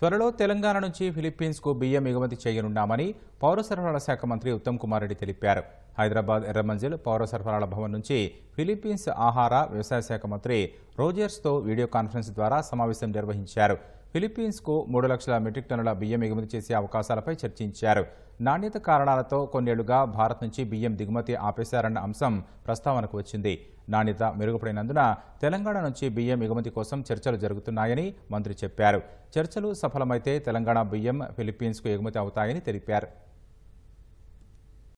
త్వరలో తెలంగాణ నుంచి కు బియ్యం ఎగుమతి చేయనున్నామని పౌర సరఫరాల శాఖ మంత్రి ఉత్తమ్ కుమార్ రెడ్డి తెలిపారు హైదరాబాద్ ఎర్రమంజిల్ పౌర సరఫరాల భవన్ నుంచి ఫిలిప్పీన్స్ ఆహార వ్యవసాయ శాఖ మంత్రి తో వీడియో కాన్ఫరెన్స్ ద్వారా సమావేశం నిర్వహించారు కు మూడు లక్షల మెట్రిక్ టన్నుల బియ్యం ఎగుమతి చేసే అవకాశాలపై చర్చించారు నాణ్యత కారణాలతో కొన్నేళ్లుగా భారత్ నుంచి బియ్యం దిగుమతి ఆపేశారన్న అంశం ప్రస్తావనకు వచ్చింది నాణ్యత మెరుగుపడినందున తెలంగాణ నుంచి బియ్యం ఎగుమతి కోసం చర్చలు జరుగుతున్నాయని మంత్రి చెప్పారు చర్చలు సఫలమైతే తెలంగాణ బియ్యం ఫిలిప్పీన్స్కు ఎగుమతి అవుతాయని తెలిపారు